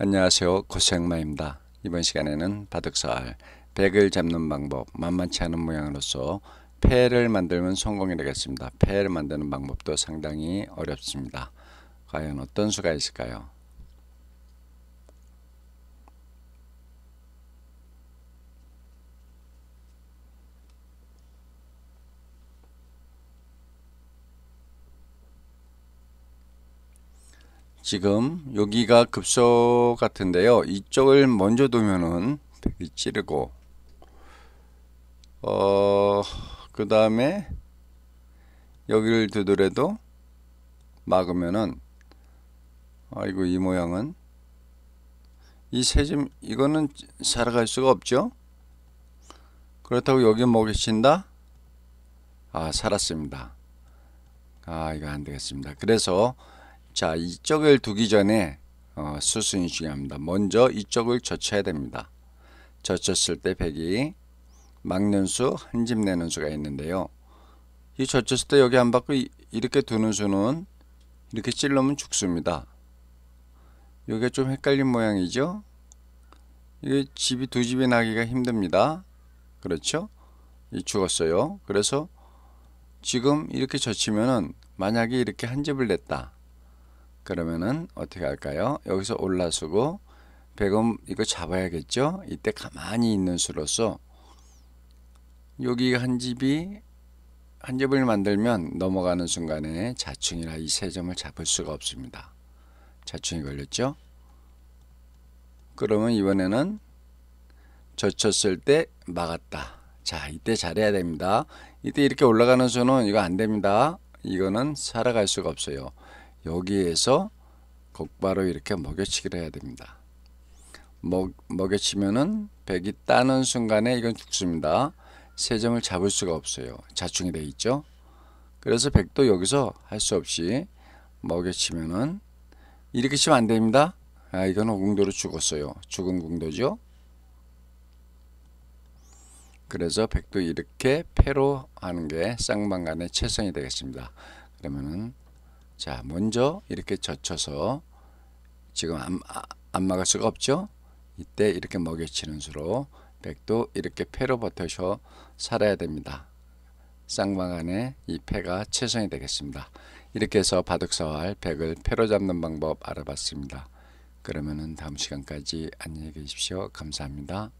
안녕하세요. 고생마입니다. 이번 시간에는 바둑살, 백을 잡는 방법, 만만치 않은 모양으로서 패를 만들면 성공이 되겠습니다. 패를 만드는 방법도 상당히 어렵습니다. 과연 어떤 수가 있을까요? 지금 여기가 급소 같은데요. 이쪽을 먼저 두면은 되게 찌르고 어, 그 다음에 여기를 두더라도 막으면은 아이고 이 모양은 이 세짐 이거는 살아갈 수가 없죠. 그렇다고 여기 먹이친다? 뭐 아 살았습니다. 아 이거 안 되겠습니다. 그래서 자 이쪽을 두기 전에 어, 수순이 중요합니다. 먼저 이쪽을 젖혀야 됩니다. 젖혔을 때 백이 막는 수, 한 집 내는 수가 있는데요. 이 젖혔을 때 여기 안 받고 이렇게 두는 수는 이렇게 찔러면 죽습니다. 이게 좀 헷갈린 모양이죠? 이게 집이 두 집이 나기가 힘듭니다. 그렇죠? 이 죽었어요. 그래서 지금 이렇게 젖히면은 만약에 이렇게 한 집을 냈다. 그러면은 어떻게 할까요? 여기서 올라서고 백음 이거 잡아야겠죠? 이때 가만히 있는 수로서 여기 한 집이 한 집을 만들면 넘어가는 순간에 자충이라 이 세 점을 잡을 수가 없습니다. 자충이 걸렸죠? 그러면 이번에는 젖혔을 때 막았다. 자, 이때 잘해야 됩니다. 이때 이렇게 올라가는 수는 이거 안 됩니다. 이거는 살아갈 수가 없어요. 여기에서 곧바로 이렇게 먹여치기를 해야 됩니다. 먹, 먹여치면은 백이 따는 순간에 이건 죽습니다. 세 점을 잡을 수가 없어요. 자충이 돼 있죠. 그래서 백도 여기서 할 수 없이 먹여치면은 이렇게 치면 안 됩니다. 아, 이건 공도로 죽었어요. 죽은 공도죠. 그래서 백도 이렇게 패로 하는 게 쌍방간의 최선이 되겠습니다. 그러면은 자, 먼저 이렇게 젖혀서 지금 안, 안 아, 막을 수가 없죠? 이때 이렇게 먹여치는 수로 백도 이렇게 폐로 버텨서 살아야 됩니다. 쌍방안에 이 폐가 최선이 되겠습니다. 이렇게 해서 바둑사활 백을 폐로 잡는 방법 알아봤습니다. 그러면은 다음 시간까지 안녕히 계십시오. 감사합니다.